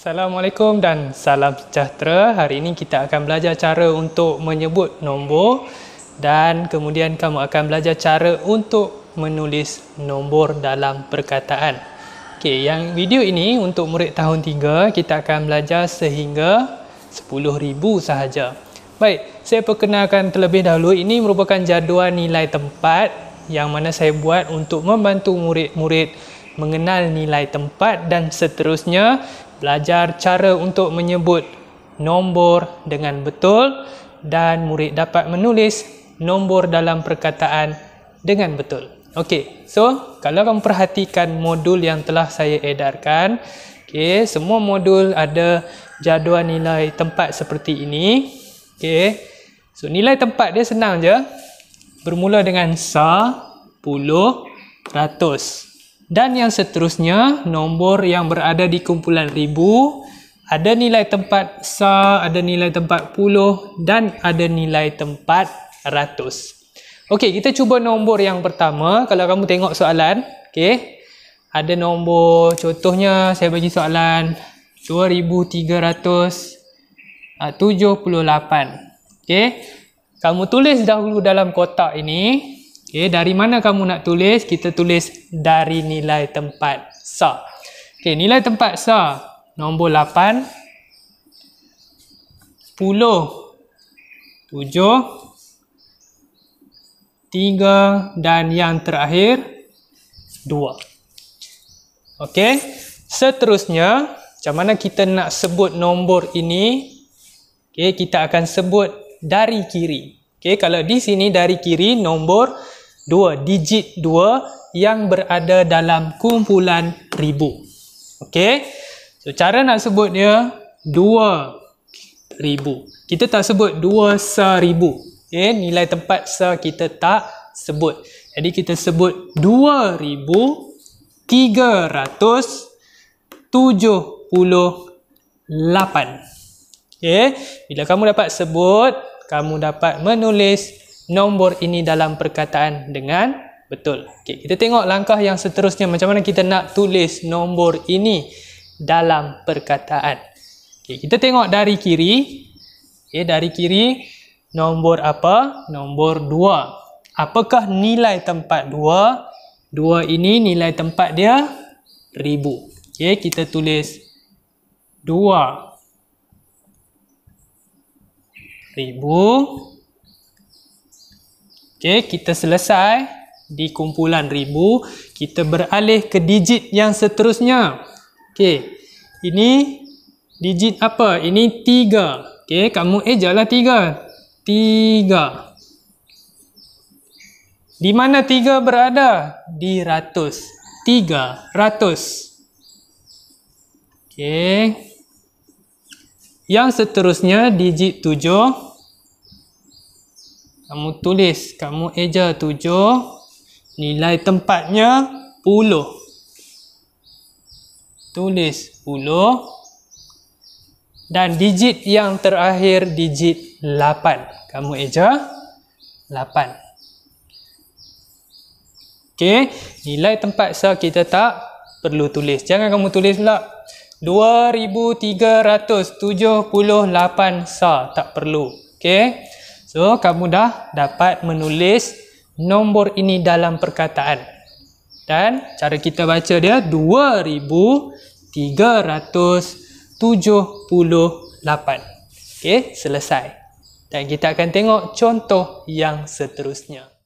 Assalamualaikum dan salam sejahtera. Hari ini kita akan belajar cara untuk menyebut nombor dan kemudian kamu akan belajar cara untuk menulis nombor dalam perkataan. Okey, yang video ini untuk murid tahun 3, kita akan belajar sehingga 10000 sahaja. Baik, saya perkenalkan terlebih dahulu ini merupakan jadual nilai tempat yang mana saya buat untuk membantu murid-murid mengenal nilai tempat dan seterusnya belajar cara untuk menyebut nombor dengan betul dan murid dapat menulis nombor dalam perkataan dengan betul. Okey, so kalau kamu perhatikan modul yang telah saya edarkan, okey, semua modul ada jadual nilai tempat seperti ini. Okey. So nilai tempat dia senang je. Bermula dengan sa, puluh, ratus. Dan yang seterusnya, nombor yang berada di kumpulan ribu, ada nilai tempat sa ada nilai tempat puluh dan ada nilai tempat ratus. Okey, kita cuba nombor yang pertama. Kalau kamu tengok soalan, okey. Ada nombor, contohnya saya bagi soalan 2378. Ah, okey. Kamu tulis dahulu dalam kotak ini. Okay, dari mana kamu nak tulis? Kita tulis dari nilai tempat sa. Okay, nilai tempat sa nombor 8, 10, 7, dan yang terakhir 2. Okay, seterusnya macam mana kita nak sebut nombor ini? Okay, kita akan sebut dari kiri. Okay, kalau di sini dari kiri nombor dua digit dua yang berada dalam kumpulan ribu. Okey. So cara nak sebut dia dua ribu. Kita tak sebut dua seribu. Okay, nilai tempat se kita tak sebut. Jadi kita sebut dua ribu tiga ratus tujuh puluh lapan. Okey. Bila kamu dapat sebut, kamu dapat menulis nombor ini dalam perkataan dengan betul. Okey, kita tengok langkah yang seterusnya macam mana kita nak tulis nombor ini dalam perkataan. Okey, kita tengok dari kiri. Okey, dari kiri nombor apa? Nombor 2. Apakah nilai tempat 2? 2 ini nilai tempat dia ribu. Okey, kita tulis 2 ribu Okey, kita selesai di kumpulan ribu, kita beralih ke digit yang seterusnya. Okey. Ini digit apa? Ini tiga. Okey, kamu ejalah tiga. Tiga. Di mana tiga berada? Di ratus. Tiga ratus. Okey. Yang seterusnya digit tujuh kamu tulis kamu eja 7 nilai tempatnya puluh. tulis puluh dan digit yang terakhir digit lapan. kamu eja lapan. okey nilai tempat sel kita tak perlu tulis jangan kamu tulis pula 2378 sa tak perlu okey So, kamu dah dapat menulis nombor ini dalam perkataan. Dan cara kita baca dia 2378. Okey, selesai. Dan kita akan tengok contoh yang seterusnya.